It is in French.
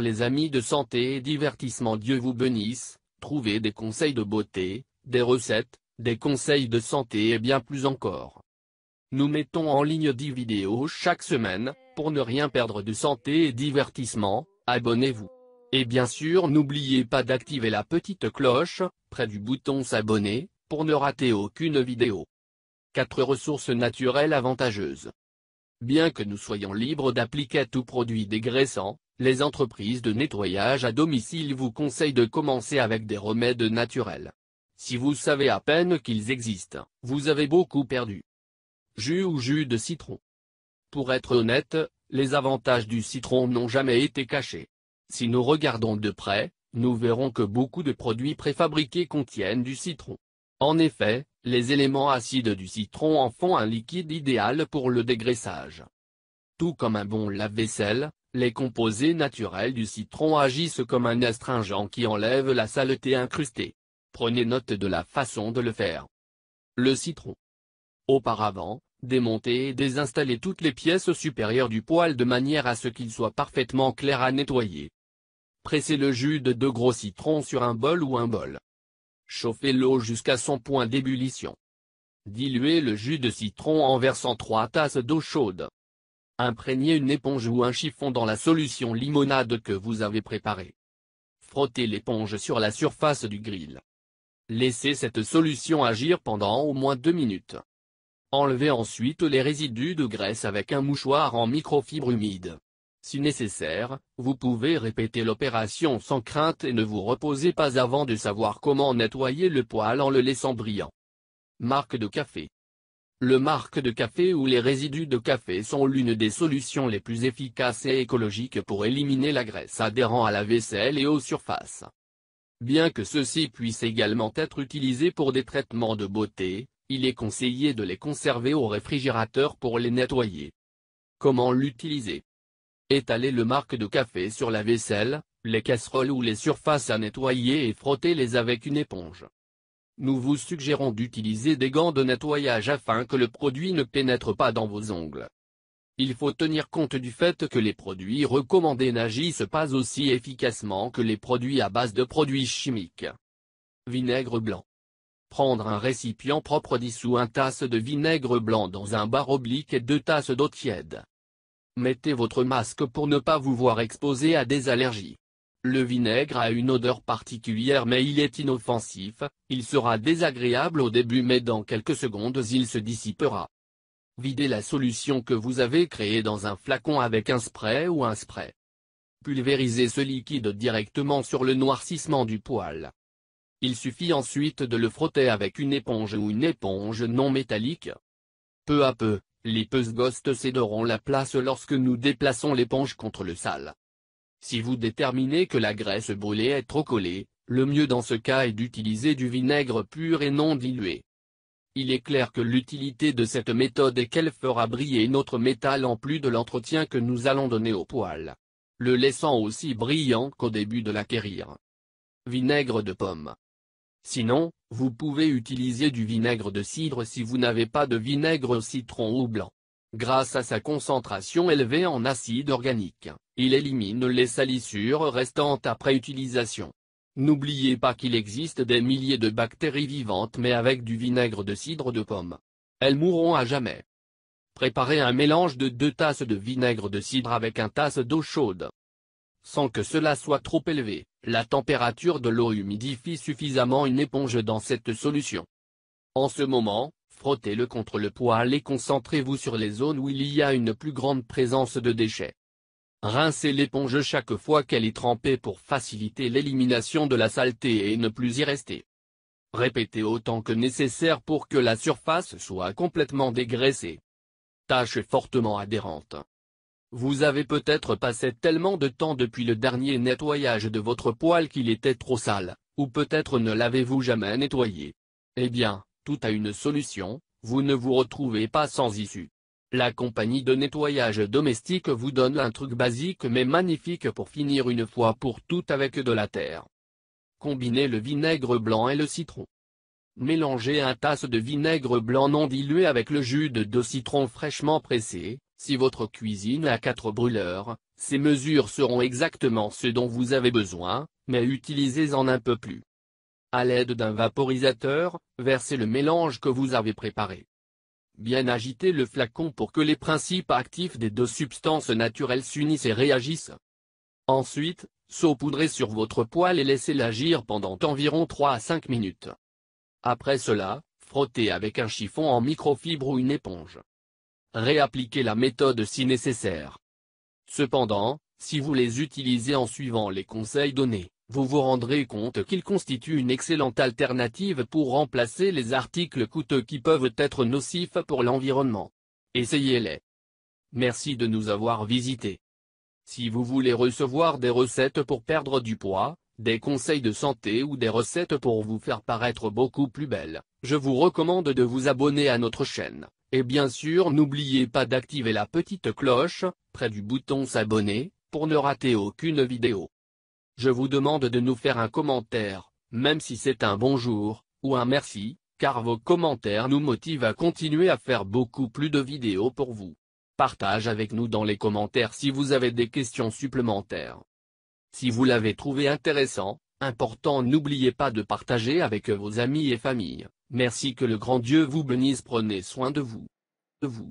les amis de santé et divertissement Dieu vous bénisse, trouvez des conseils de beauté, des recettes, des conseils de santé et bien plus encore. Nous mettons en ligne 10 vidéos chaque semaine, pour ne rien perdre de santé et divertissement, abonnez-vous. Et bien sûr n'oubliez pas d'activer la petite cloche, près du bouton s'abonner, pour ne rater aucune vidéo. 4 ressources naturelles avantageuses. Bien que nous soyons libres d'appliquer tout produit dégraissant, les entreprises de nettoyage à domicile vous conseillent de commencer avec des remèdes naturels. Si vous savez à peine qu'ils existent, vous avez beaucoup perdu. Jus ou jus de citron. Pour être honnête, les avantages du citron n'ont jamais été cachés. Si nous regardons de près, nous verrons que beaucoup de produits préfabriqués contiennent du citron. En effet, les éléments acides du citron en font un liquide idéal pour le dégraissage. Tout comme un bon lave-vaisselle, les composés naturels du citron agissent comme un astringent qui enlève la saleté incrustée. Prenez note de la façon de le faire. Le citron. Auparavant, démontez et désinstallez toutes les pièces supérieures du poêle de manière à ce qu'il soit parfaitement clair à nettoyer. Pressez le jus de deux gros citrons sur un bol ou un bol. Chauffez l'eau jusqu'à son point d'ébullition. Diluez le jus de citron en versant trois tasses d'eau chaude. Imprégnez une éponge ou un chiffon dans la solution limonade que vous avez préparée. Frottez l'éponge sur la surface du grill. Laissez cette solution agir pendant au moins deux minutes. Enlevez ensuite les résidus de graisse avec un mouchoir en microfibre humide. Si nécessaire, vous pouvez répéter l'opération sans crainte et ne vous reposez pas avant de savoir comment nettoyer le poil en le laissant brillant. Marque de café le marque de café ou les résidus de café sont l'une des solutions les plus efficaces et écologiques pour éliminer la graisse adhérant à la vaisselle et aux surfaces. Bien que ceux-ci puissent également être utilisés pour des traitements de beauté, il est conseillé de les conserver au réfrigérateur pour les nettoyer. Comment l'utiliser Étaler le marque de café sur la vaisselle, les casseroles ou les surfaces à nettoyer et frottez-les avec une éponge. Nous vous suggérons d'utiliser des gants de nettoyage afin que le produit ne pénètre pas dans vos ongles. Il faut tenir compte du fait que les produits recommandés n'agissent pas aussi efficacement que les produits à base de produits chimiques. Vinaigre blanc. Prendre un récipient propre dissous un tasse de vinaigre blanc dans un bar oblique et deux tasses d'eau tiède. Mettez votre masque pour ne pas vous voir exposé à des allergies. Le vinaigre a une odeur particulière mais il est inoffensif, il sera désagréable au début mais dans quelques secondes il se dissipera. Videz la solution que vous avez créée dans un flacon avec un spray ou un spray. Pulvérisez ce liquide directement sur le noircissement du poil. Il suffit ensuite de le frotter avec une éponge ou une éponge non métallique. Peu à peu, les ghosts céderont la place lorsque nous déplaçons l'éponge contre le sale. Si vous déterminez que la graisse brûlée est trop collée, le mieux dans ce cas est d'utiliser du vinaigre pur et non dilué. Il est clair que l'utilité de cette méthode est qu'elle fera briller notre métal en plus de l'entretien que nous allons donner au poêle. Le laissant aussi brillant qu'au début de l'acquérir. Vinaigre de pomme. Sinon, vous pouvez utiliser du vinaigre de cidre si vous n'avez pas de vinaigre citron ou blanc. Grâce à sa concentration élevée en acide organique, il élimine les salissures restantes après utilisation. N'oubliez pas qu'il existe des milliers de bactéries vivantes mais avec du vinaigre de cidre de pomme. Elles mourront à jamais. Préparez un mélange de deux tasses de vinaigre de cidre avec un tasse d'eau chaude. Sans que cela soit trop élevé, la température de l'eau humidifie suffisamment une éponge dans cette solution. En ce moment, frottez-le contre le poêle et concentrez-vous sur les zones où il y a une plus grande présence de déchets. Rincez l'éponge chaque fois qu'elle est trempée pour faciliter l'élimination de la saleté et ne plus y rester. Répétez autant que nécessaire pour que la surface soit complètement dégraissée. Tâche fortement adhérente. Vous avez peut-être passé tellement de temps depuis le dernier nettoyage de votre poil qu'il était trop sale, ou peut-être ne l'avez-vous jamais nettoyé. Eh bien, tout a une solution, vous ne vous retrouvez pas sans issue. La compagnie de nettoyage domestique vous donne un truc basique mais magnifique pour finir une fois pour toutes avec de la terre. Combinez le vinaigre blanc et le citron. Mélangez un tasse de vinaigre blanc non dilué avec le jus de deux citrons fraîchement pressés, si votre cuisine a quatre brûleurs, ces mesures seront exactement ce dont vous avez besoin, mais utilisez-en un peu plus. À l'aide d'un vaporisateur, versez le mélange que vous avez préparé. Bien agiter le flacon pour que les principes actifs des deux substances naturelles s'unissent et réagissent. Ensuite, saupoudrez sur votre poêle et laissez l'agir agir pendant environ 3 à 5 minutes. Après cela, frottez avec un chiffon en microfibre ou une éponge. Réappliquez la méthode si nécessaire. Cependant, si vous les utilisez en suivant les conseils donnés, vous vous rendrez compte qu'il constitue une excellente alternative pour remplacer les articles coûteux qui peuvent être nocifs pour l'environnement. Essayez-les. Merci de nous avoir visités. Si vous voulez recevoir des recettes pour perdre du poids, des conseils de santé ou des recettes pour vous faire paraître beaucoup plus belle, je vous recommande de vous abonner à notre chaîne. Et bien sûr n'oubliez pas d'activer la petite cloche, près du bouton s'abonner, pour ne rater aucune vidéo je vous demande de nous faire un commentaire, même si c'est un bonjour, ou un merci, car vos commentaires nous motivent à continuer à faire beaucoup plus de vidéos pour vous. Partage avec nous dans les commentaires si vous avez des questions supplémentaires. Si vous l'avez trouvé intéressant, important n'oubliez pas de partager avec vos amis et famille. Merci que le grand Dieu vous bénisse prenez soin de vous. De vous.